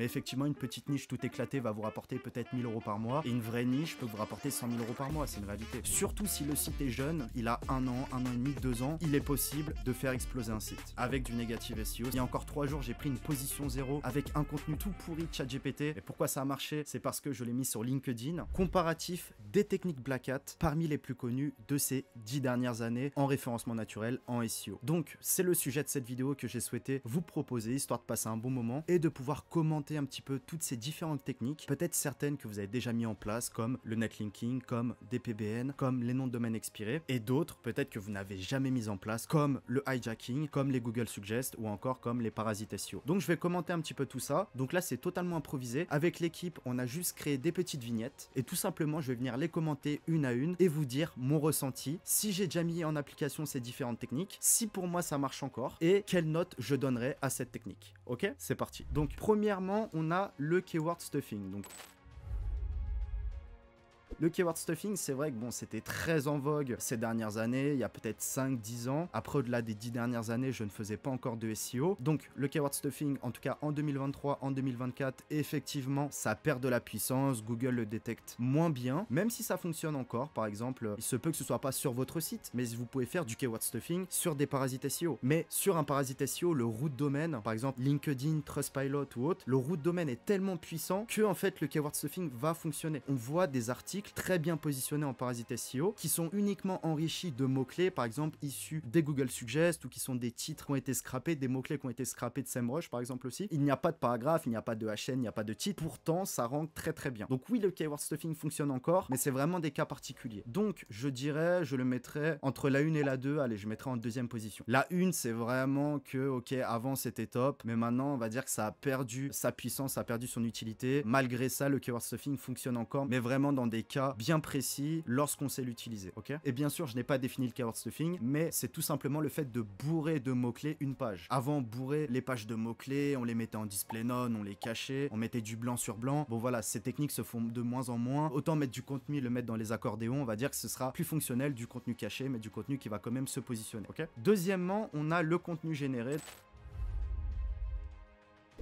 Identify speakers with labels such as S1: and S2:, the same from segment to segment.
S1: Mais effectivement, une petite niche tout éclatée va vous rapporter peut-être 1000 euros par mois, et une vraie niche peut vous rapporter 100 000 euros par mois, c'est une réalité. Surtout si le site est jeune, il a un an, un an et demi, deux ans, il est possible de faire exploser un site avec du négatif SEO. Il y a encore trois jours, j'ai pris une position zéro avec un contenu tout pourri de ChatGPT. Et pourquoi ça a marché C'est parce que je l'ai mis sur LinkedIn. Comparatif des techniques Black Hat parmi les plus connues de ces dix dernières années en référencement naturel, en SEO. Donc, c'est le sujet de cette vidéo que j'ai souhaité vous proposer, histoire de passer un bon moment et de pouvoir commenter un petit peu toutes ces différentes techniques, peut-être certaines que vous avez déjà mis en place, comme le netlinking, comme des PBN, comme les noms de domaine expirés, et d'autres peut-être que vous n'avez jamais mis en place, comme le hijacking, comme les Google Suggest ou encore comme les parasites SEO. Donc je vais commenter un petit peu tout ça. Donc là c'est totalement improvisé. Avec l'équipe, on a juste créé des petites vignettes et tout simplement je vais venir les commenter une à une et vous dire mon ressenti, si j'ai déjà mis en application ces différentes techniques, si pour moi ça marche encore et quelle note je donnerai à cette technique. Ok C'est parti. Donc premièrement on a le keyword stuffing. Donc le keyword stuffing, c'est vrai que bon, c'était très en vogue ces dernières années, il y a peut-être 5-10 ans. Après, au-delà des 10 dernières années, je ne faisais pas encore de SEO. Donc, le keyword stuffing, en tout cas en 2023, en 2024, effectivement, ça perd de la puissance. Google le détecte moins bien, même si ça fonctionne encore. Par exemple, il se peut que ce soit pas sur votre site, mais vous pouvez faire du keyword stuffing sur des parasites SEO. Mais sur un parasite SEO, le route domaine, par exemple LinkedIn, Trustpilot ou autre, le route domaine est tellement puissant que en fait le keyword stuffing va fonctionner. On voit des articles très bien positionnés en parasite SEO qui sont uniquement enrichis de mots-clés, par exemple issus des Google Suggest ou qui sont des titres qui ont été scrapés des mots-clés qui ont été scrapés de SEMrush par exemple aussi. Il n'y a pas de paragraphe, il n'y a pas de HN, il n'y a pas de titre. Pourtant, ça rend très très bien. Donc oui, le keyword stuffing fonctionne encore, mais c'est vraiment des cas particuliers. Donc je dirais, je le mettrais entre la 1 et la 2. Allez, je mettrai en deuxième position. La 1, c'est vraiment que, ok, avant c'était top, mais maintenant on va dire que ça a perdu sa puissance, ça a perdu son utilité. Malgré ça, le keyword stuffing fonctionne encore, mais vraiment dans des cas bien précis lorsqu'on sait l'utiliser, ok Et bien sûr, je n'ai pas défini le keyword stuffing, mais c'est tout simplement le fait de bourrer de mots-clés une page. Avant, bourrer les pages de mots-clés, on les mettait en display none, on les cachait, on mettait du blanc sur blanc. Bon voilà, ces techniques se font de moins en moins. Autant mettre du contenu, le mettre dans les accordéons, on va dire que ce sera plus fonctionnel du contenu caché, mais du contenu qui va quand même se positionner, ok Deuxièmement, on a le contenu généré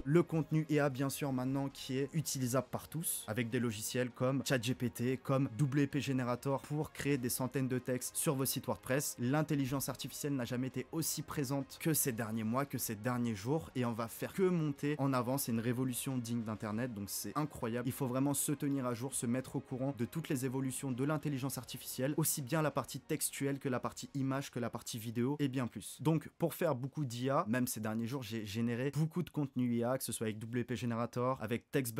S1: le contenu IA e bien sûr maintenant qui est utilisable par tous avec des logiciels comme ChatGPT, comme WP Generator pour créer des centaines de textes sur vos sites WordPress. L'intelligence artificielle n'a jamais été aussi présente que ces derniers mois, que ces derniers jours et on va faire que monter en avant. C'est une révolution digne d'Internet donc c'est incroyable. Il faut vraiment se tenir à jour, se mettre au courant de toutes les évolutions de l'intelligence artificielle, aussi bien la partie textuelle que la partie image, que la partie vidéo et bien plus. Donc pour faire beaucoup d'IA, même ces derniers jours, j'ai généré beaucoup de contenu IA e que ce soit avec WP Generator, avec Text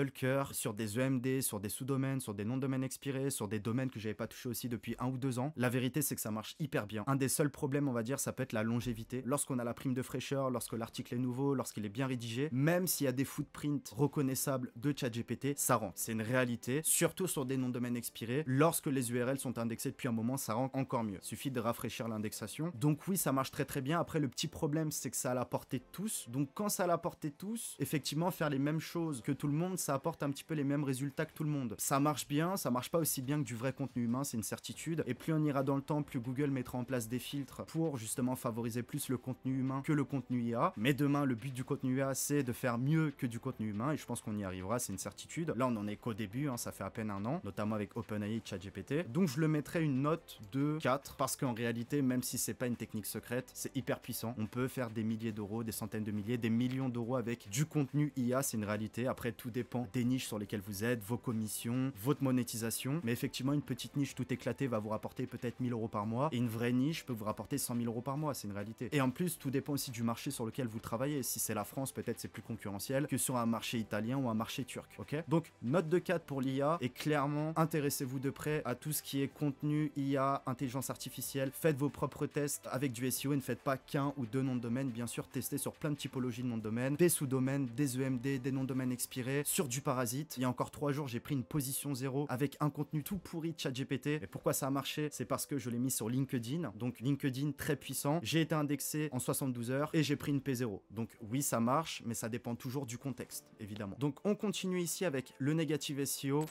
S1: sur des EMD, sur des sous-domaines, sur des noms de domaines expirés, sur des domaines que j'avais pas touché aussi depuis un ou deux ans. La vérité, c'est que ça marche hyper bien. Un des seuls problèmes, on va dire, ça peut être la longévité. Lorsqu'on a la prime de fraîcheur, lorsque l'article est nouveau, lorsqu'il est bien rédigé, même s'il y a des footprints reconnaissables de ChatGPT, ça rend. C'est une réalité, surtout sur des noms de domaines expirés. Lorsque les URL sont indexés depuis un moment, ça rend encore mieux. Il suffit de rafraîchir l'indexation. Donc oui, ça marche très très bien. Après, le petit problème, c'est que ça a la portée tous. Donc quand ça a la portée de tous, effectivement faire les mêmes choses que tout le monde, ça apporte un petit peu les mêmes résultats que tout le monde. Ça marche bien, ça marche pas aussi bien que du vrai contenu humain, c'est une certitude. Et plus on ira dans le temps, plus Google mettra en place des filtres pour justement favoriser plus le contenu humain que le contenu IA. Mais demain, le but du contenu IA, c'est de faire mieux que du contenu humain et je pense qu'on y arrivera, c'est une certitude. Là, on en est qu'au début, hein, ça fait à peine un an, notamment avec OpenAI ChatGPT. Donc, je le mettrai une note de 4 parce qu'en réalité, même si c'est pas une technique secrète, c'est hyper puissant. On peut faire des milliers d'euros, des centaines de milliers, des millions d'euros avec du contenu IA, c'est une réalité. Après, tout dépend des niches sur lesquelles vous êtes, vos commissions, votre monétisation. Mais effectivement, une petite niche tout éclatée va vous rapporter peut-être 1000 euros par mois. Et une vraie niche peut vous rapporter 100 000 euros par mois. C'est une réalité. Et en plus, tout dépend aussi du marché sur lequel vous travaillez. Si c'est la France, peut-être c'est plus concurrentiel que sur un marché italien ou un marché turc. Ok Donc, note de 4 pour l'IA. Et clairement, intéressez-vous de près à tout ce qui est contenu, IA, intelligence artificielle. Faites vos propres tests avec du SEO et ne faites pas qu'un ou deux noms de domaine. Bien sûr, testez sur plein de typologies de noms de domaine, des sous-domaines des EMD, des noms de domaines expirés, sur du parasite. Il y a encore trois jours, j'ai pris une position zéro avec un contenu tout pourri de GPT. Et pourquoi ça a marché C'est parce que je l'ai mis sur LinkedIn. Donc LinkedIn très puissant. J'ai été indexé en 72 heures et j'ai pris une P0. Donc oui, ça marche, mais ça dépend toujours du contexte, évidemment. Donc on continue ici avec le négatif SEO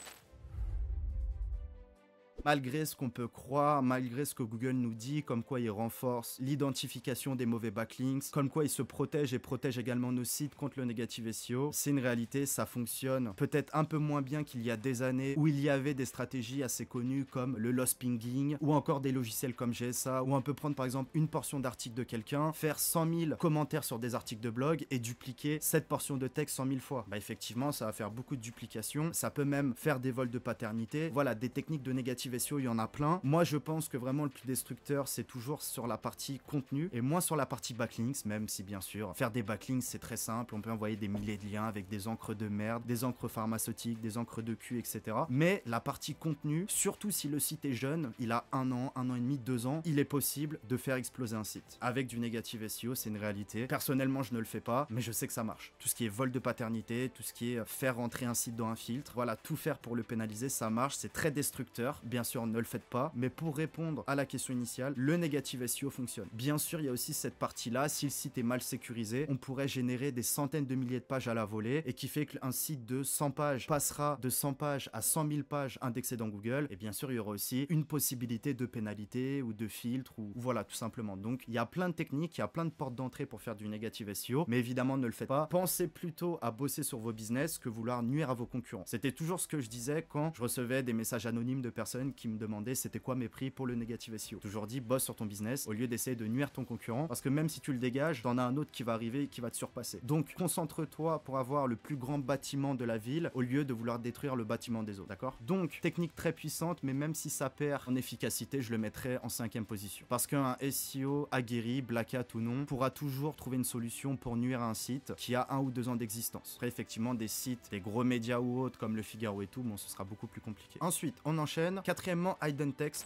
S1: malgré ce qu'on peut croire, malgré ce que Google nous dit, comme quoi il renforce l'identification des mauvais backlinks, comme quoi il se protège et protège également nos sites contre le négatif SEO, c'est une réalité, ça fonctionne peut-être un peu moins bien qu'il y a des années où il y avait des stratégies assez connues comme le loss pinging ou encore des logiciels comme GSA où on peut prendre par exemple une portion d'article de quelqu'un, faire 100 000 commentaires sur des articles de blog et dupliquer cette portion de texte 100 000 fois. Bah effectivement, ça va faire beaucoup de duplication, ça peut même faire des vols de paternité. Voilà, des techniques de négative SEO, il y en a plein. Moi, je pense que vraiment le plus destructeur, c'est toujours sur la partie contenu et moins sur la partie backlinks, même si bien sûr, faire des backlinks, c'est très simple. On peut envoyer des milliers de liens avec des encres de merde, des encres pharmaceutiques, des encres de cul, etc. Mais la partie contenu, surtout si le site est jeune, il a un an, un an et demi, deux ans, il est possible de faire exploser un site. Avec du négatif SEO, c'est une réalité. Personnellement, je ne le fais pas, mais je sais que ça marche. Tout ce qui est vol de paternité, tout ce qui est faire rentrer un site dans un filtre, voilà, tout faire pour le pénaliser, ça marche, c'est très destructeur. Bien bien sûr, ne le faites pas. Mais pour répondre à la question initiale, le négative SEO fonctionne. Bien sûr, il y a aussi cette partie-là, si le site est mal sécurisé, on pourrait générer des centaines de milliers de pages à la volée et qui fait qu'un site de 100 pages passera de 100 pages à 100 000 pages indexées dans Google. Et bien sûr, il y aura aussi une possibilité de pénalité ou de filtre ou voilà, tout simplement. Donc, il y a plein de techniques, il y a plein de portes d'entrée pour faire du négative SEO, mais évidemment, ne le faites pas. Pensez plutôt à bosser sur vos business que vouloir nuire à vos concurrents. C'était toujours ce que je disais quand je recevais des messages anonymes de personnes qui me demandait c'était quoi mes prix pour le négatif SEO. Toujours dit, bosse sur ton business au lieu d'essayer de nuire ton concurrent parce que même si tu le dégages, t'en as un autre qui va arriver et qui va te surpasser. Donc concentre-toi pour avoir le plus grand bâtiment de la ville au lieu de vouloir détruire le bâtiment des autres, d'accord Donc technique très puissante, mais même si ça perd en efficacité, je le mettrai en cinquième position parce qu'un SEO aguerri, black hat ou non, pourra toujours trouver une solution pour nuire à un site qui a un ou deux ans d'existence. Après effectivement des sites, des gros médias ou autres comme Le Figaro et tout, bon ce sera beaucoup plus compliqué. Ensuite, on enchaîne extrêmement hidden text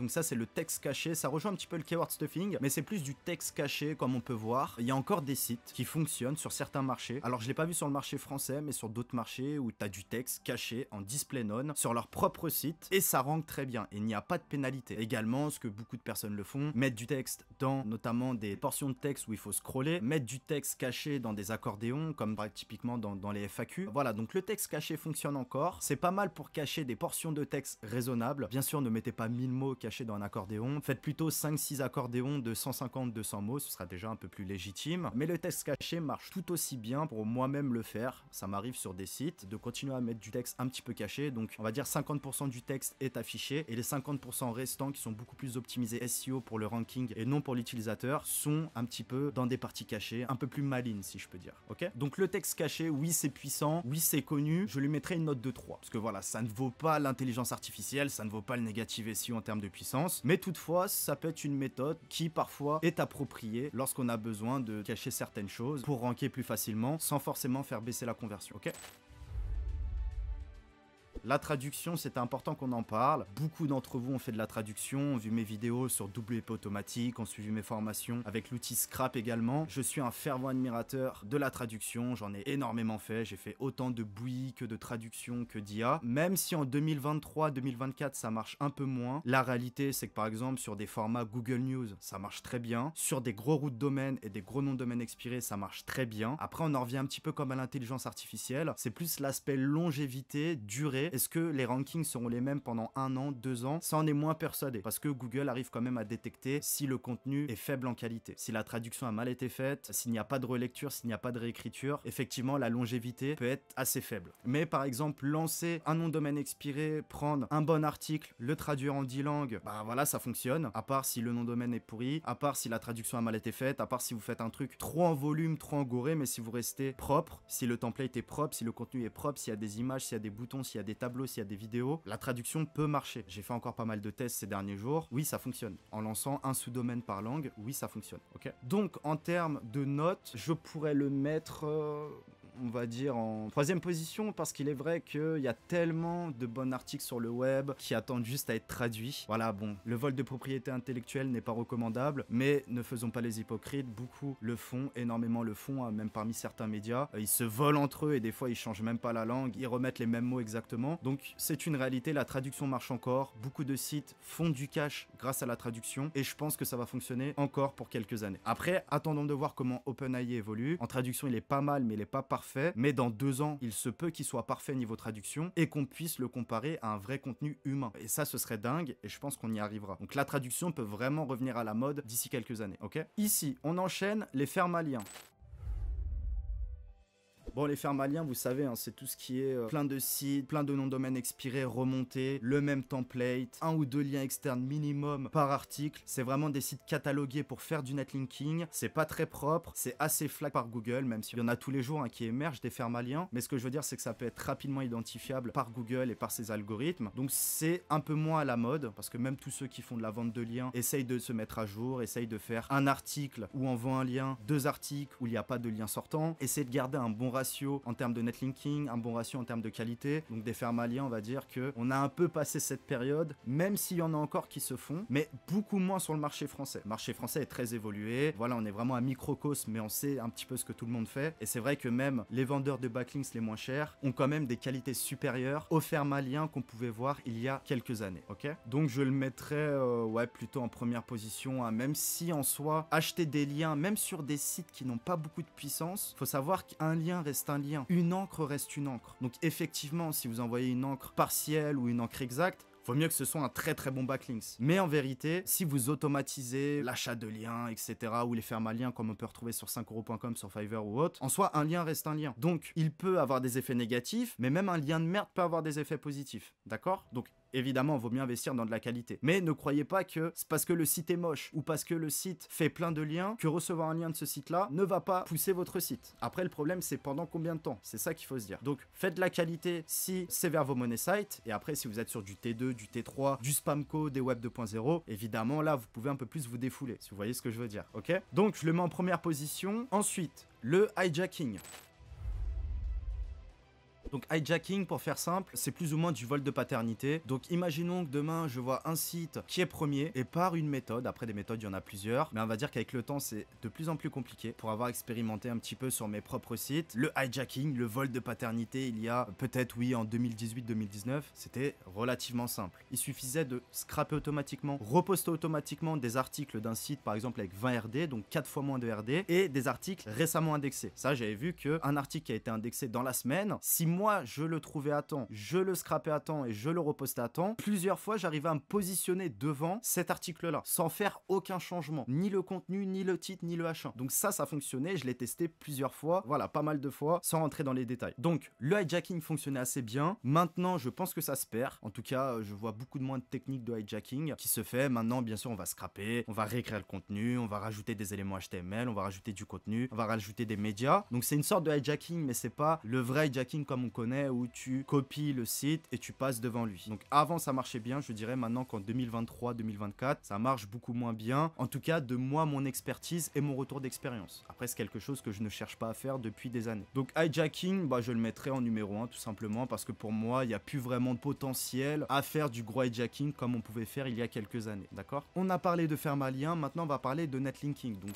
S1: donc ça c'est le texte caché, ça rejoint un petit peu le keyword stuffing, mais c'est plus du texte caché comme on peut voir. Il y a encore des sites qui fonctionnent sur certains marchés. Alors je l'ai pas vu sur le marché français, mais sur d'autres marchés où tu as du texte caché en display non sur leur propre site et ça rank très bien et il n'y a pas de pénalité. Également, ce que beaucoup de personnes le font, mettre du texte dans notamment des portions de texte où il faut scroller, mettre du texte caché dans des accordéons comme typiquement dans, les FAQ. Voilà, donc le texte caché fonctionne encore. C'est pas mal pour cacher des portions de texte raisonnables. Bien sûr, ne mettez pas 1000 mots cachés dans un accordéon. Faites plutôt 5-6 accordéons de 150-200 mots, ce sera déjà un peu plus légitime. Mais le texte caché marche tout aussi bien pour moi-même le faire. Ça m'arrive sur des sites de continuer à mettre du texte un petit peu caché. Donc on va dire 50% du texte est affiché et les 50% restants qui sont beaucoup plus optimisés SEO pour le ranking et non pour l'utilisateur sont un petit peu dans des parties cachées, un peu plus malines si je peux dire. Ok Donc le texte caché, oui c'est puissant, oui c'est connu, je lui mettrai une note de 3. Parce que voilà, ça ne vaut pas l'intelligence artificielle, ça ne vaut pas le négatif SEO en termes de puissance mais toutefois, ça peut être une méthode qui parfois est appropriée lorsqu'on a besoin de cacher certaines choses pour ranker plus facilement sans forcément faire baisser la conversion, ok la traduction, c'est important qu'on en parle. Beaucoup d'entre vous ont fait de la traduction, ont vu mes vidéos sur WP automatique, ont suivi mes formations avec l'outil Scrap également. Je suis un fervent admirateur de la traduction, j'en ai énormément fait, j'ai fait autant de bouillies que de traduction que d'IA. Même si en 2023-2024 ça marche un peu moins, la réalité c'est que par exemple sur des formats Google News, ça marche très bien. Sur des gros routes domaine et des gros noms de domaines expirés, ça marche très bien. Après on en revient un petit peu comme à l'intelligence artificielle, c'est plus l'aspect longévité, durée est-ce que les rankings seront les mêmes pendant un an, deux ans Ça en est moins persuadé parce que Google arrive quand même à détecter si le contenu est faible en qualité, si la traduction a mal été faite, s'il n'y a pas de relecture, s'il n'y a pas de réécriture. Effectivement, la longévité peut être assez faible. Mais par exemple, lancer un nom de domaine expiré, prendre un bon article, le traduire en dix langues, bah voilà, ça fonctionne. À part si le nom de domaine est pourri, à part si la traduction a mal été faite, à part si vous faites un truc trop en volume, trop engoré, mais si vous restez propre, si le template est propre, si le contenu est propre, s'il y a des images, s'il y a des boutons, s'il y a des tableau, s'il y a des vidéos, la traduction peut marcher. J'ai fait encore pas mal de tests ces derniers jours. Oui, ça fonctionne. En lançant un sous-domaine par langue, oui, ça fonctionne. Ok. Donc, en termes de notes, je pourrais le mettre. Euh, on va dire, en troisième position parce qu'il est vrai qu'il y a tellement de bons articles sur le web qui attendent juste à être traduits. Voilà, bon, le vol de propriété intellectuelle n'est pas recommandable, mais ne faisons pas les hypocrites, beaucoup le font, énormément le font, hein, même parmi certains médias. Euh, ils se volent entre eux et des fois ils changent même pas la langue, ils remettent les mêmes mots exactement. Donc c'est une réalité, la traduction marche encore, beaucoup de sites font du cash grâce à la traduction et je pense que ça va fonctionner encore pour quelques années. Après, attendons de voir comment OpenAI évolue. En traduction, il est pas mal, mais il n'est pas parfait mais dans deux ans, il se peut qu'il soit parfait niveau traduction et qu'on puisse le comparer à un vrai contenu humain. Et ça, ce serait dingue et je pense qu'on y arrivera. Donc la traduction peut vraiment revenir à la mode d'ici quelques années, ok Ici, on enchaîne les fermaliens. Bon, les fermaliens, vous savez, hein, c'est tout ce qui est euh, plein de sites, plein de noms de domaines expirés, remontés, le même template, un ou deux liens externes minimum par article. C'est vraiment des sites catalogués pour faire du netlinking. C'est pas très propre, c'est assez flag par Google, même s'il y en a tous les jours hein, qui émergent des fermaliens. Mais ce que je veux dire, c'est que ça peut être rapidement identifiable par Google et par ses algorithmes. Donc c'est un peu moins à la mode, parce que même tous ceux qui font de la vente de liens essayent de se mettre à jour, essayent de faire un article où on vend un lien, deux articles où il n'y a pas de lien sortant, essayent de garder un bon ratio en termes de netlinking, un bon ratio en termes de qualité. Donc des fermaliens, on va dire que on a un peu passé cette période, même s'il y en a encore qui se font, mais beaucoup moins sur le marché français. Le marché français est très évolué. Voilà, on est vraiment à microcosme, mais on sait un petit peu ce que tout le monde fait. Et c'est vrai que même les vendeurs de backlinks les moins chers ont quand même des qualités supérieures aux fermaliens qu'on pouvait voir il y a quelques années. Ok Donc je le mettrais euh, ouais plutôt en première position, hein. même si en soi acheter des liens, même sur des sites qui n'ont pas beaucoup de puissance, faut savoir qu'un lien un lien. Une encre reste une encre. Donc effectivement, si vous envoyez une encre partielle ou une encre exacte, vaut mieux que ce soit un très très bon backlinks. Mais en vérité, si vous automatisez l'achat de liens, etc., ou les fermes à liens comme on peut retrouver sur 5euros.com, sur Fiverr ou autre, en soi, un lien reste un lien. Donc, il peut avoir des effets négatifs, mais même un lien de merde peut avoir des effets positifs. D'accord Donc, évidemment, il vaut mieux investir dans de la qualité. Mais ne croyez pas que c'est parce que le site est moche ou parce que le site fait plein de liens que recevoir un lien de ce site-là ne va pas pousser votre site. Après, le problème, c'est pendant combien de temps C'est ça qu'il faut se dire. Donc, faites de la qualité si c'est vers vos money sites. Et après, si vous êtes sur du T2, du T3, du Spamco, des Web 2.0, évidemment, là, vous pouvez un peu plus vous défouler, si vous voyez ce que je veux dire. Ok Donc, je le mets en première position. Ensuite, le hijacking. Donc hijacking, pour faire simple, c'est plus ou moins du vol de paternité. Donc imaginons que demain, je vois un site qui est premier et par une méthode, après des méthodes, il y en a plusieurs, mais on va dire qu'avec le temps, c'est de plus en plus compliqué. Pour avoir expérimenté un petit peu sur mes propres sites, le hijacking, le vol de paternité, il y a peut-être, oui, en 2018-2019, c'était relativement simple. Il suffisait de scraper automatiquement, reposter automatiquement des articles d'un site, par exemple avec 20 RD, donc 4 fois moins de RD, et des articles récemment indexés. Ça, j'avais vu qu'un article qui a été indexé dans la semaine, 6 mois moi, je le trouvais à temps, je le scrapais à temps et je le repostais à temps, plusieurs fois, j'arrivais à me positionner devant cet article-là, sans faire aucun changement, ni le contenu, ni le titre, ni le H1. Donc ça, ça fonctionnait, je l'ai testé plusieurs fois, voilà, pas mal de fois, sans rentrer dans les détails. Donc, le hijacking fonctionnait assez bien. Maintenant, je pense que ça se perd. En tout cas, je vois beaucoup de moins de techniques de hijacking qui se fait. Maintenant, bien sûr, on va scraper, on va réécrire le contenu, on va rajouter des éléments HTML, on va rajouter du contenu, on va rajouter des médias. Donc c'est une sorte de hijacking, mais c'est pas le vrai hijacking comme on connais ou où tu copies le site et tu passes devant lui. Donc avant ça marchait bien, je dirais maintenant qu'en 2023-2024 ça marche beaucoup moins bien. En tout cas de moi mon expertise et mon retour d'expérience. Après c'est quelque chose que je ne cherche pas à faire depuis des années. Donc hijacking, bah je le mettrai en numéro 1 tout simplement parce que pour moi il n'y a plus vraiment de potentiel à faire du gros hijacking comme on pouvait faire il y a quelques années. D'accord On a parlé de Fermalien, maintenant on va parler de netlinking. Donc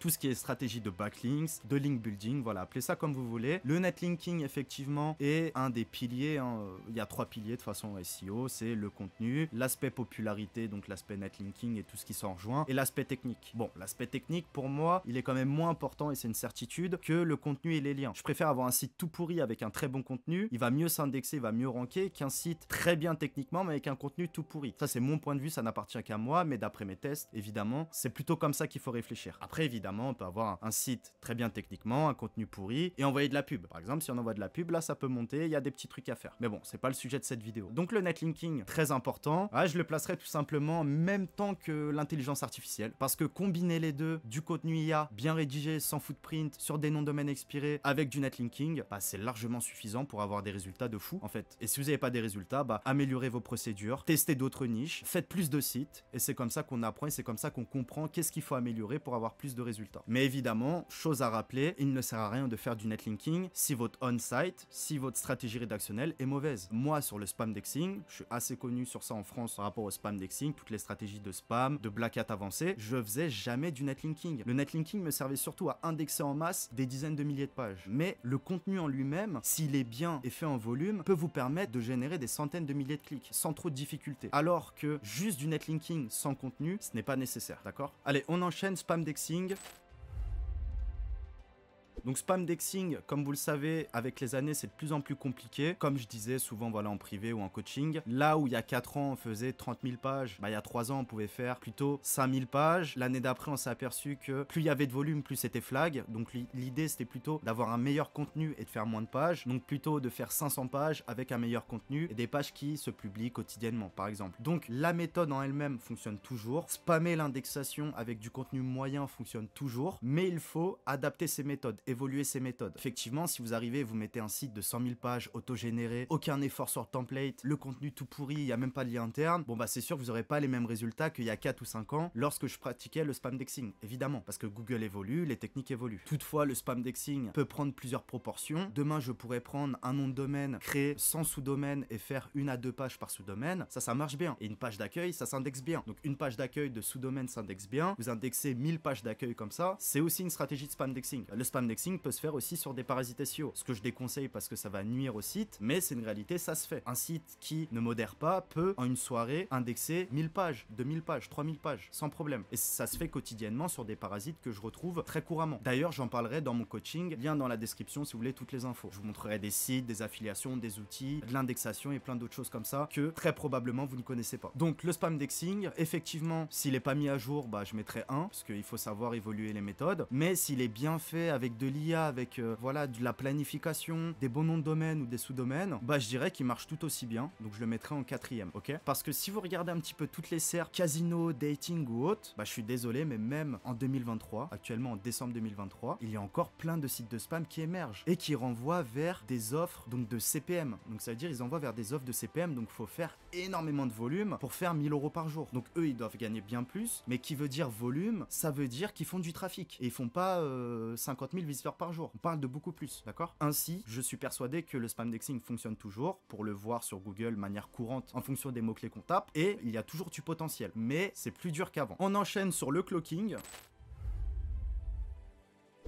S1: tout ce qui est stratégie de backlinks, de link building, voilà, appelez ça comme vous voulez. Le netlinking, effectivement, est un des piliers. Hein. Il y a trois piliers de façon SEO, c'est le contenu, l'aspect popularité, donc l'aspect netlinking et tout ce qui s'en rejoint, et l'aspect technique. Bon, l'aspect technique, pour moi, il est quand même moins important et c'est une certitude que le contenu et les liens. Je préfère avoir un site tout pourri avec un très bon contenu, il va mieux s'indexer, il va mieux ranker qu'un site très bien techniquement mais avec un contenu tout pourri. Ça, c'est mon point de vue, ça n'appartient qu'à moi, mais d'après mes tests, évidemment, c'est plutôt comme ça qu'il faut réfléchir. Après, évidemment, on peut avoir un site très bien techniquement, un contenu pourri, et envoyer de la pub. Par exemple, si on envoie de la pub, là, ça peut monter, il y a des petits trucs à faire. Mais bon, c'est pas le sujet de cette vidéo. Donc le netlinking, très important, ah, je le placerai tout simplement même temps que l'intelligence artificielle, parce que combiner les deux, du contenu IA, bien rédigé, sans footprint, sur des noms de domaines expirés, avec du netlinking, bah, c'est largement suffisant pour avoir des résultats de fou, en fait. Et si vous n'avez pas des résultats, bah, améliorez vos procédures, testez d'autres niches, faites plus de sites, et c'est comme ça qu'on apprend, et c'est comme ça qu'on comprend qu'est-ce qu'il faut améliorer pour avoir plus de résultats mais évidemment, chose à rappeler, il ne sert à rien de faire du netlinking si votre on-site, si votre stratégie rédactionnelle est mauvaise. Moi, sur le spam dexing, je suis assez connu sur ça en France par rapport au spam dexing, toutes les stratégies de spam, de black hat avancé, je faisais jamais du netlinking. Le netlinking me servait surtout à indexer en masse des dizaines de milliers de pages. Mais le contenu en lui-même, s'il est bien et fait en volume, peut vous permettre de générer des centaines de milliers de clics sans trop de difficultés. Alors que juste du netlinking sans contenu, ce n'est pas nécessaire, d'accord Allez, on enchaîne spam dexing. Donc spam comme vous le savez, avec les années, c'est de plus en plus compliqué. Comme je disais souvent, voilà, en privé ou en coaching, là où il y a 4 ans, on faisait 30 000 pages, bah, il y a 3 ans, on pouvait faire plutôt 5 000 pages. L'année d'après, on s'est aperçu que plus il y avait de volume, plus c'était flag. Donc l'idée, c'était plutôt d'avoir un meilleur contenu et de faire moins de pages. Donc plutôt de faire 500 pages avec un meilleur contenu et des pages qui se publient quotidiennement, par exemple. Donc la méthode en elle-même fonctionne toujours. Spammer l'indexation avec du contenu moyen fonctionne toujours. Mais il faut adapter ses méthodes évoluer ces méthodes. Effectivement, si vous arrivez, vous mettez un site de 100 000 pages autogénéré, aucun effort sur template, le contenu tout pourri, il n'y a même pas de lien interne, bon bah c'est sûr que vous n'aurez pas les mêmes résultats qu'il y a 4 ou 5 ans lorsque je pratiquais le spam évidemment, parce que Google évolue, les techniques évoluent. Toutefois, le spam dexing peut prendre plusieurs proportions. Demain, je pourrais prendre un nom de domaine, créer 100 sous-domaines et faire une à deux pages par sous-domaine, ça, ça marche bien. Et une page d'accueil, ça s'indexe bien. Donc une page d'accueil de sous-domaine s'indexe bien, vous indexez 1000 pages d'accueil comme ça, c'est aussi une stratégie de spam dexing. Le spam peut se faire aussi sur des parasites SEO, ce que je déconseille parce que ça va nuire au site, mais c'est une réalité, ça se fait. Un site qui ne modère pas peut, en une soirée, indexer 1000 pages, 2000 pages, 3000 pages, sans problème. Et ça se fait quotidiennement sur des parasites que je retrouve très couramment. D'ailleurs, j'en parlerai dans mon coaching, lien dans la description si vous voulez toutes les infos. Je vous montrerai des sites, des affiliations, des outils, de l'indexation et plein d'autres choses comme ça que très probablement vous ne connaissez pas. Donc le spam effectivement, s'il n'est pas mis à jour, bah, je mettrai un, parce qu'il faut savoir évoluer les méthodes, mais s'il est bien fait avec deux l'IA avec euh, voilà de la planification, des bons noms de domaine ou des sous-domaines, bah je dirais qu'il marche tout aussi bien. Donc je le mettrai en quatrième, ok Parce que si vous regardez un petit peu toutes les serres, casino, dating ou autres, bah je suis désolé, mais même en 2023, actuellement en décembre 2023, il y a encore plein de sites de spam qui émergent et qui renvoient vers des offres donc de CPM. Donc ça veut dire ils envoient vers des offres de CPM, donc faut faire énormément de volume pour faire 1000 euros par jour. Donc eux ils doivent gagner bien plus, mais qui veut dire volume, ça veut dire qu'ils font du trafic et ils font pas 50 000 visites par jour. On parle de beaucoup plus, d'accord Ainsi, je suis persuadé que le spam fonctionne toujours pour le voir sur Google manière courante en fonction des mots-clés qu'on tape et il y a toujours du potentiel, mais c'est plus dur qu'avant. On enchaîne sur le clocking.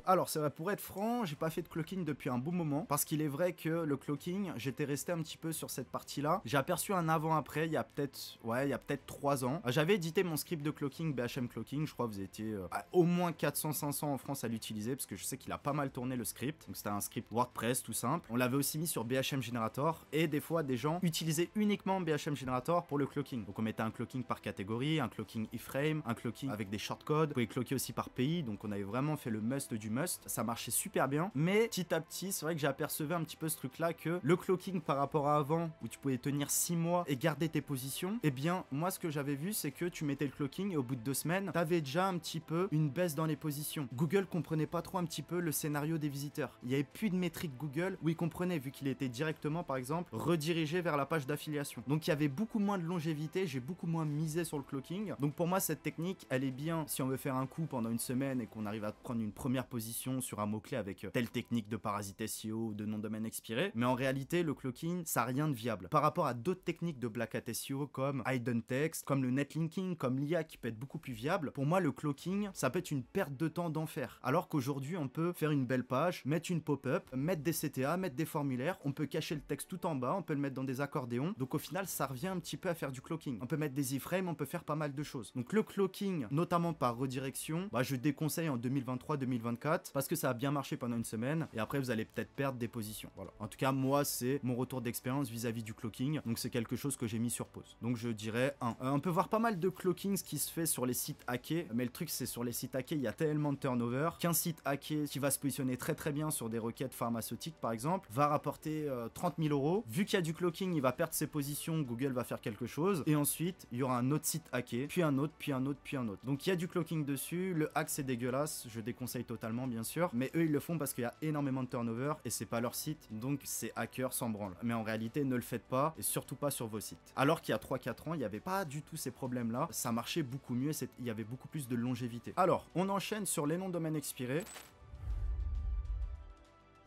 S1: Alors c'est vrai, pour être franc, j'ai pas fait de clocking depuis un bon moment, parce qu'il est vrai que le clocking, j'étais resté un petit peu sur cette partie-là. J'ai aperçu un avant-après, il y a peut-être, ouais, il y a peut-être 3 ans. J'avais édité mon script de clocking, BHM clocking, je crois que vous étiez euh, au moins 400-500 en France à l'utiliser, parce que je sais qu'il a pas mal tourné le script. Donc c'était un script WordPress tout simple. On l'avait aussi mis sur BHM Generator, et des fois des gens utilisaient uniquement BHM Generator pour le clocking. Donc on mettait un clocking par catégorie, un clocking iframe, un clocking avec des shortcodes, vous pouvez cloquer aussi par pays, donc on avait vraiment fait le must du ça marchait super bien. Mais petit à petit, c'est vrai que j'apercevais un petit peu ce truc-là que le cloaking par rapport à avant, où tu pouvais tenir six mois et garder tes positions, eh bien, moi, ce que j'avais vu, c'est que tu mettais le cloaking au bout de deux semaines, t'avais déjà un petit peu une baisse dans les positions. Google comprenait pas trop un petit peu le scénario des visiteurs. Il y avait plus de métriques Google où il comprenait, vu qu'il était directement, par exemple, redirigé vers la page d'affiliation. Donc, il y avait beaucoup moins de longévité, j'ai beaucoup moins misé sur le cloaking Donc, pour moi, cette technique, elle est bien si on veut faire un coup pendant une semaine et qu'on arrive à prendre une première position sur un mot-clé avec euh, telle technique de parasite SEO ou de non-domaine expiré, mais en réalité, le cloaking, ça n'a rien de viable. Par rapport à d'autres techniques de black hat SEO comme hidden text, comme le netlinking, comme l'IA qui peut être beaucoup plus viable, pour moi, le cloaking, ça peut être une perte de temps d'enfer. Alors qu'aujourd'hui, on peut faire une belle page, mettre une pop-up, mettre des CTA, mettre des formulaires, on peut cacher le texte tout en bas, on peut le mettre dans des accordéons. Donc au final, ça revient un petit peu à faire du cloaking. On peut mettre des iframes, on peut faire pas mal de choses. Donc le cloaking, notamment par redirection, bah, je déconseille en 2023-2024 parce que ça a bien marché pendant une semaine et après vous allez peut-être perdre des positions. Voilà. En tout cas, moi, c'est mon retour d'expérience vis-à-vis du clocking. Donc c'est quelque chose que j'ai mis sur pause. Donc je dirais un. on peut voir pas mal de ce qui se fait sur les sites hackés, mais le truc c'est sur les sites hackés, il y a tellement de turnover qu'un site hacké qui va se positionner très très bien sur des requêtes pharmaceutiques par exemple va rapporter 30 euh, 000 euros. Vu qu'il y a du clocking, il va perdre ses positions, Google va faire quelque chose et ensuite il y aura un autre site hacké, puis un autre, puis un autre, puis un autre. Donc il y a du clocking dessus, le hack c'est dégueulasse, je déconseille totalement bien sûr, mais eux ils le font parce qu'il y a énormément de turnover et c'est pas leur site, donc c'est hacker sans branle Mais en réalité, ne le faites pas et surtout pas sur vos sites. Alors qu'il y a 3-4 ans, il n'y avait pas du tout ces problèmes-là, ça marchait beaucoup mieux, il y avait beaucoup plus de longévité. Alors, on enchaîne sur les noms de domaines expirés.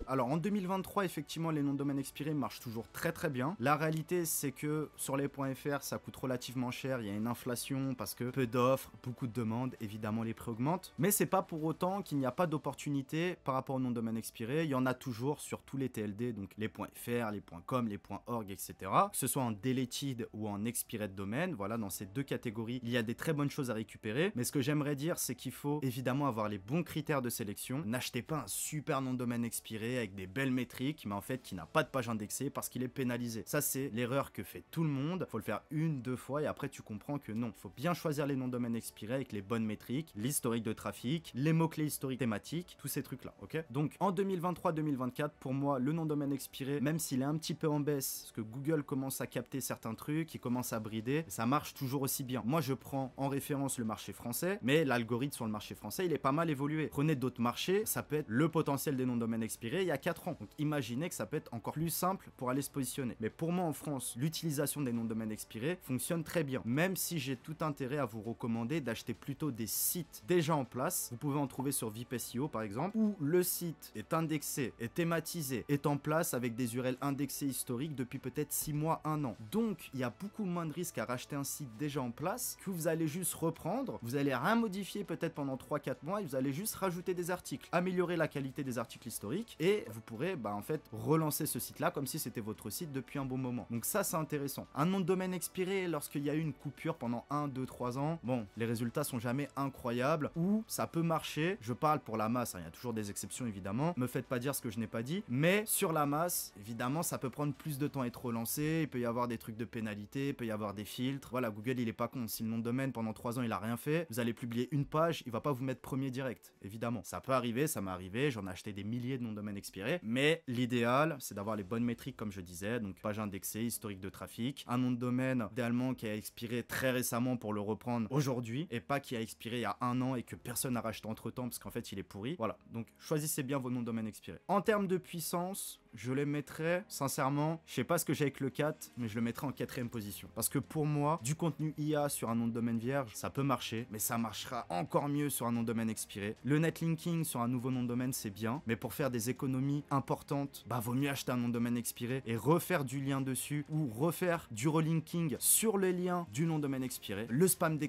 S1: Alors en 2023, effectivement, les noms de domaine expirés marchent toujours très très bien. La réalité, c'est que sur les .fr, ça coûte relativement cher, il y a une inflation parce que peu d'offres, beaucoup de demandes, évidemment les prix augmentent. Mais c'est pas pour autant qu'il n'y a pas d'opportunité par rapport aux noms de domaine expirés. Il y en a toujours sur tous les TLD, donc les .fr, les .com, les .org, etc. Que ce soit en deleted ou en expiré de domaine, voilà, dans ces deux catégories, il y a des très bonnes choses à récupérer. Mais ce que j'aimerais dire, c'est qu'il faut évidemment avoir les bons critères de sélection. N'achetez pas un super nom de domaine expiré avec des belles métriques, mais en fait qui n'a pas de page indexée parce qu'il est pénalisé. Ça c'est l'erreur que fait tout le monde, faut le faire une, deux fois et après tu comprends que non, faut bien choisir les noms de domaines expirés avec les bonnes métriques, l'historique de trafic, les mots-clés historiques thématiques, tous ces trucs là, ok Donc en 2023-2024, pour moi, le nom de domaine expiré, même s'il est un petit peu en baisse, parce que Google commence à capter certains trucs, il commence à brider, ça marche toujours aussi bien. Moi je prends en référence le marché français, mais l'algorithme sur le marché français, il est pas mal évolué. Prenez d'autres marchés, ça peut être le potentiel des noms de domaines expirés, il y a 4 ans. Donc imaginez que ça peut être encore plus simple pour aller se positionner. Mais pour moi en France, l'utilisation des noms de domaine expirés fonctionne très bien. Même si j'ai tout intérêt à vous recommander d'acheter plutôt des sites déjà en place. Vous pouvez en trouver sur VIPSEO par exemple, où le site est indexé, est thématisé, est en place avec des URL indexés historiques depuis peut-être 6 mois, 1 an. Donc il y a beaucoup moins de risques à racheter un site déjà en place que vous allez juste reprendre, vous allez rien modifier peut-être pendant 3-4 mois et vous allez juste rajouter des articles, améliorer la qualité des articles historiques et vous pourrez bah, en fait relancer ce site là comme si c'était votre site depuis un bon moment. Donc ça c'est intéressant. Un nom de domaine expiré lorsqu'il y a eu une coupure pendant 1, 2, 3 ans, bon les résultats sont jamais incroyables ou ça peut marcher. Je parle pour la masse, hein. il y a toujours des exceptions évidemment, me faites pas dire ce que je n'ai pas dit, mais sur la masse évidemment ça peut prendre plus de temps à être relancé, il peut y avoir des trucs de pénalité, il peut y avoir des filtres. Voilà Google il est pas con, si le nom de domaine pendant 3 ans il a rien fait, vous allez publier une page, il va pas vous mettre premier direct évidemment. Ça peut arriver, ça m'est arrivé, j'en ai acheté des milliers de noms de domaine mais l'idéal, c'est d'avoir les bonnes métriques, comme je disais, donc page indexée, historique de trafic, un nom de domaine, idéalement qui a expiré très récemment pour le reprendre aujourd'hui, et pas qui a expiré il y a un an et que personne n'a racheté entre temps parce qu'en fait il est pourri. Voilà, donc choisissez bien vos noms de domaine expirés. En termes de puissance, je les mettrais, sincèrement, je sais pas ce que j'ai avec le 4, mais je le mettrais en quatrième position. Parce que pour moi, du contenu IA sur un nom de domaine vierge, ça peut marcher, mais ça marchera encore mieux sur un nom de domaine expiré. Le netlinking sur un nouveau nom de domaine, c'est bien, mais pour faire des économies importantes, bah vaut mieux acheter un nom de domaine expiré et refaire du lien dessus ou refaire du relinking sur les liens du nom de domaine expiré. Le spam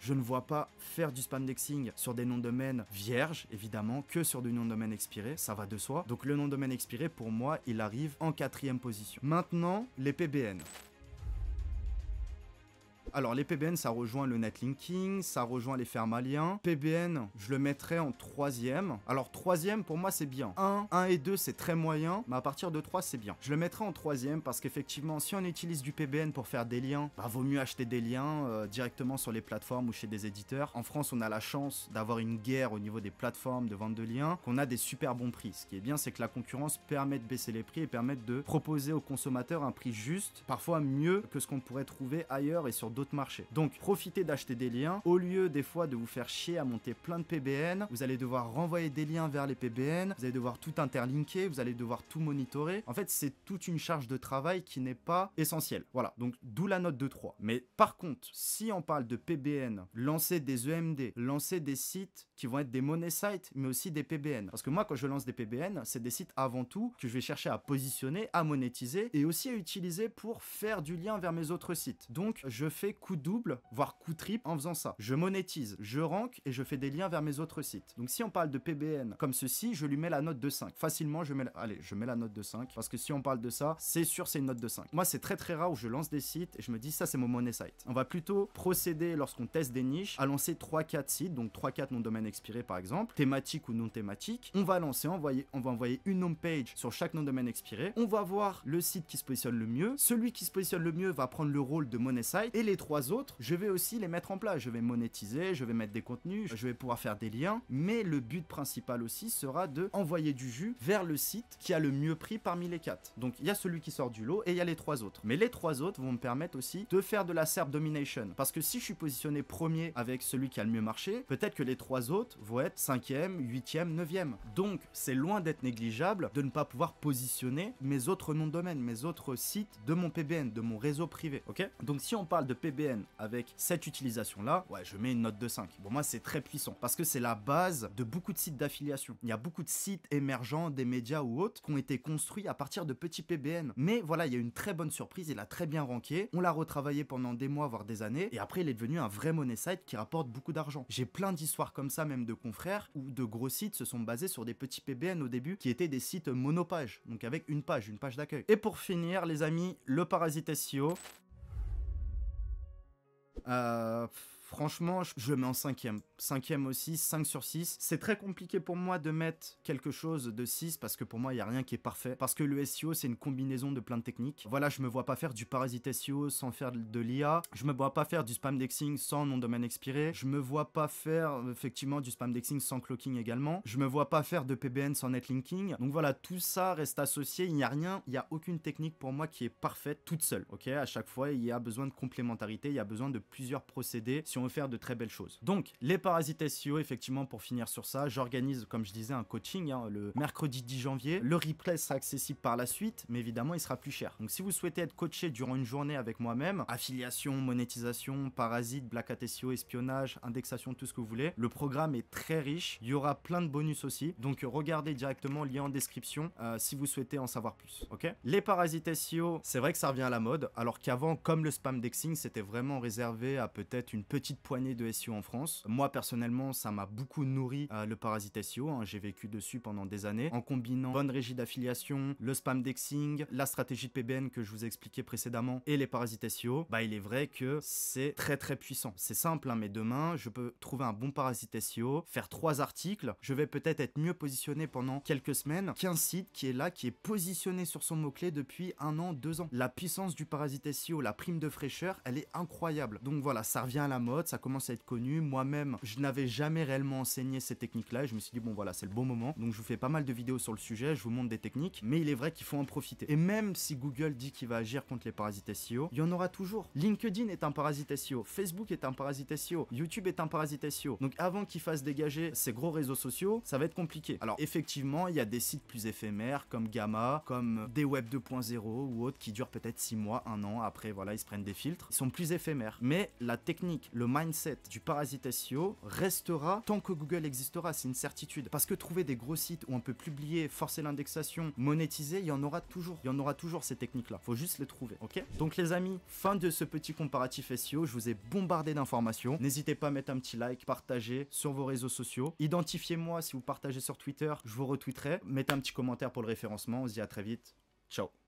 S1: je ne vois pas faire du spam dexing sur des noms de domaine vierges, évidemment, que sur du nom de domaine expiré, ça va de soi. Donc le nom de domaine expiré, pour moi, il arrive en quatrième position. Maintenant, les PBN. Alors les PBN, ça rejoint le netlinking, ça rejoint les fermaliens. PBN, je le mettrai en troisième. Alors troisième, pour moi, c'est bien. 1, 1 et 2, c'est très moyen, mais à partir de 3, c'est bien. Je le mettrai en troisième parce qu'effectivement, si on utilise du PBN pour faire des liens, bah vaut mieux acheter des liens euh, directement sur les plateformes ou chez des éditeurs. En France, on a la chance d'avoir une guerre au niveau des plateformes de vente de liens, qu'on a des super bons prix. Ce qui est bien, c'est que la concurrence permet de baisser les prix et permet de proposer aux consommateurs un prix juste, parfois mieux que ce qu'on pourrait trouver ailleurs et sur d'autres d'autres marchés. Donc profitez d'acheter des liens. Au lieu des fois de vous faire chier à monter plein de PBN, vous allez devoir renvoyer des liens vers les PBN, vous allez devoir tout interlinker, vous allez devoir tout monitorer. En fait, c'est toute une charge de travail qui n'est pas essentielle. Voilà, donc d'où la note de 3. Mais par contre, si on parle de PBN, lancer des EMD, lancer des sites qui vont être des money sites, mais aussi des PBN. Parce que moi, quand je lance des PBN, c'est des sites avant tout que je vais chercher à positionner, à monétiser et aussi à utiliser pour faire du lien vers mes autres sites. Donc, je fais coût double, voire coup triple en faisant ça. Je monétise, je rank et je fais des liens vers mes autres sites. Donc si on parle de PBN comme ceci, je lui mets la note de 5. Facilement, je mets la... Allez, je mets la note de 5 parce que si on parle de ça, c'est sûr c'est une note de 5. Moi, c'est très très rare où je lance des sites et je me dis ça c'est mon money site. On va plutôt procéder lorsqu'on teste des niches à lancer 3 4 sites, donc 3 4 de domaine expiré par exemple, thématiques ou non thématiques On va lancer, envoyer, on va envoyer une home page sur chaque nom de domaine expiré. On va voir le site qui se positionne le mieux. Celui qui se positionne le mieux va prendre le rôle de money site et les trois autres, je vais aussi les mettre en place. Je vais monétiser, je vais mettre des contenus, je vais pouvoir faire des liens. Mais le but principal aussi sera de envoyer du jus vers le site qui a le mieux pris parmi les quatre. Donc il y a celui qui sort du lot et il y a les trois autres. Mais les trois autres vont me permettre aussi de faire de la SERP domination. Parce que si je suis positionné premier avec celui qui a le mieux marché, peut-être que les trois autres vont être cinquième, huitième, neuvième. Donc c'est loin d'être négligeable de ne pas pouvoir positionner mes autres noms de domaine, mes autres sites de mon PBN, de mon réseau privé. Ok Donc si on parle de PBN, PBN avec cette utilisation-là, ouais, je mets une note de 5. pour moi, c'est très puissant parce que c'est la base de beaucoup de sites d'affiliation. Il y a beaucoup de sites émergents, des médias ou autres, qui ont été construits à partir de petits PBN. Mais voilà, il y a une très bonne surprise, il a très bien ranké, on l'a retravaillé pendant des mois, voire des années, et après, il est devenu un vrai money site qui rapporte beaucoup d'argent. J'ai plein d'histoires comme ça, même de confrères, où de gros sites se sont basés sur des petits PBN au début, qui étaient des sites monopages, donc avec une page, une page d'accueil. Et pour finir, les amis, le parasite SEO, Uh, Franchement, je le mets en cinquième. Cinquième aussi, 5 sur 6. C'est très compliqué pour moi de mettre quelque chose de 6 parce que pour moi, il n'y a rien qui est parfait. Parce que le SEO, c'est une combinaison de plein de techniques. Voilà, je me vois pas faire du parasite SEO sans faire de l'IA. Je me vois pas faire du Spamdexing sans nom de domaine expiré. Je me vois pas faire effectivement du Spamdexing sans clocking également. Je me vois pas faire de PBN sans netlinking. Donc voilà, tout ça reste associé. Il n'y a rien, il n'y a aucune technique pour moi qui est parfaite toute seule. Ok, à chaque fois, il y a besoin de complémentarité, il y a besoin de plusieurs procédés offert de très belles choses. Donc, les parasites SEO, effectivement, pour finir sur ça, j'organise, comme je disais, un coaching hein, le mercredi 10 janvier. Le replay sera accessible par la suite, mais évidemment, il sera plus cher. Donc, si vous souhaitez être coaché durant une journée avec moi-même, affiliation, monétisation, Parasite, black hat SEO, espionnage, indexation, tout ce que vous voulez, le programme est très riche. Il y aura plein de bonus aussi. Donc, regardez directement, lien en description, euh, si vous souhaitez en savoir plus. Ok Les parasites SEO, c'est vrai que ça revient à la mode, alors qu'avant, comme le spam dexing, c'était vraiment réservé à peut-être une petite poignée de SEO en France. Moi personnellement, ça m'a beaucoup nourri euh, le parasite SEO. Hein. J'ai vécu dessus pendant des années en combinant bonne régie d'affiliation, le spam dexing, la stratégie de PBN que je vous ai expliqué précédemment et les parasites SEO. Bah, il est vrai que c'est très très puissant. C'est simple, hein, mais demain, je peux trouver un bon parasite SEO, faire trois articles. Je vais peut-être être mieux positionné pendant quelques semaines qu'un site qui est là, qui est positionné sur son mot-clé depuis un an, deux ans. La puissance du parasite SEO, la prime de fraîcheur, elle est incroyable. Donc voilà, ça revient à la mode ça commence à être connu. Moi-même, je n'avais jamais réellement enseigné ces techniques-là et je me suis dit, bon voilà, c'est le bon moment. Donc je vous fais pas mal de vidéos sur le sujet, je vous montre des techniques, mais il est vrai qu'il faut en profiter. Et même si Google dit qu'il va agir contre les parasites SEO, il y en aura toujours. LinkedIn est un parasite SEO, Facebook est un parasite SEO, YouTube est un parasite SEO. Donc avant qu'ils fassent dégager ces gros réseaux sociaux, ça va être compliqué. Alors effectivement, il y a des sites plus éphémères comme Gamma, comme des Web 2.0 ou autres qui durent peut-être 6 mois, 1 an, après voilà, ils se prennent des filtres. Ils sont plus éphémères. Mais la technique, le mindset du parasite SEO restera tant que Google existera, c'est une certitude. Parce que trouver des gros sites où on peut publier, forcer l'indexation, monétiser, il y en aura toujours. Il y en aura toujours ces techniques-là. Faut juste les trouver, ok Donc les amis, fin de ce petit comparatif SEO. Je vous ai bombardé d'informations. N'hésitez pas à mettre un petit like, partager sur vos réseaux sociaux. Identifiez-moi si vous partagez sur Twitter, je vous retweeterai. Mettez un petit commentaire pour le référencement. On se dit à très vite. Ciao